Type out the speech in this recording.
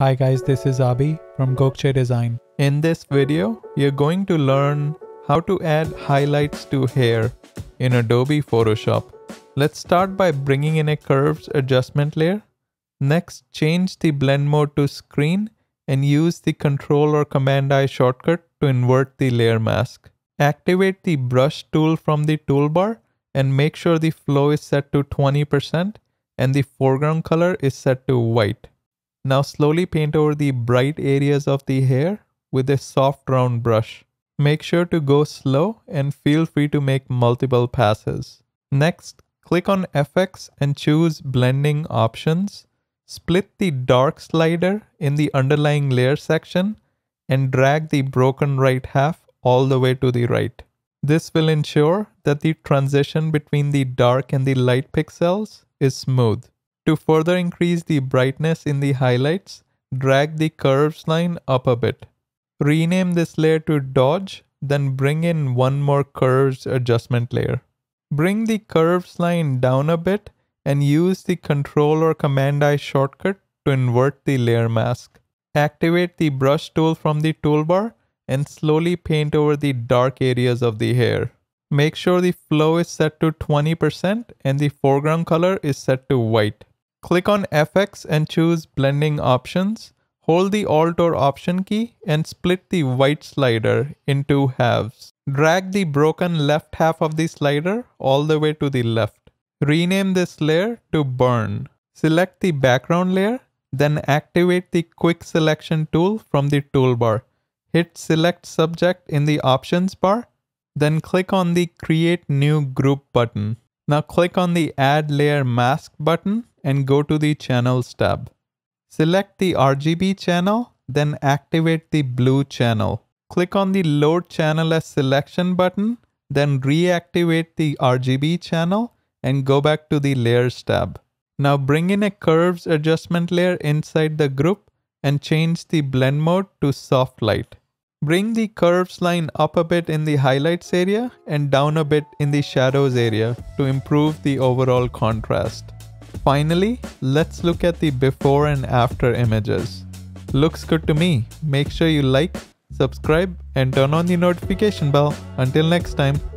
Hi guys, this is Abi from Gokche Design. In this video, you're going to learn how to add highlights to hair in Adobe Photoshop. Let's start by bringing in a curves adjustment layer. Next, change the blend mode to screen and use the control or command I shortcut to invert the layer mask. Activate the brush tool from the toolbar and make sure the flow is set to 20% and the foreground color is set to white. Now slowly paint over the bright areas of the hair with a soft round brush. Make sure to go slow and feel free to make multiple passes. Next, click on FX and choose blending options. Split the dark slider in the underlying layer section and drag the broken right half all the way to the right. This will ensure that the transition between the dark and the light pixels is smooth. To further increase the brightness in the highlights, drag the curves line up a bit. Rename this layer to dodge, then bring in one more curves adjustment layer. Bring the curves line down a bit and use the Ctrl or Command I shortcut to invert the layer mask. Activate the brush tool from the toolbar and slowly paint over the dark areas of the hair. Make sure the flow is set to 20% and the foreground color is set to white. Click on FX and choose blending options. Hold the Alt or Option key and split the white slider into halves. Drag the broken left half of the slider all the way to the left. Rename this layer to Burn. Select the background layer, then activate the Quick Selection tool from the toolbar. Hit Select Subject in the Options bar, then click on the Create New Group button. Now click on the Add Layer Mask button and go to the Channels tab. Select the RGB channel, then activate the blue channel. Click on the Load Channel as Selection button, then reactivate the RGB channel and go back to the Layers tab. Now bring in a Curves adjustment layer inside the group and change the blend mode to soft light. Bring the curves line up a bit in the highlights area and down a bit in the shadows area to improve the overall contrast. Finally, let's look at the before and after images. Looks good to me. Make sure you like, subscribe and turn on the notification bell. Until next time.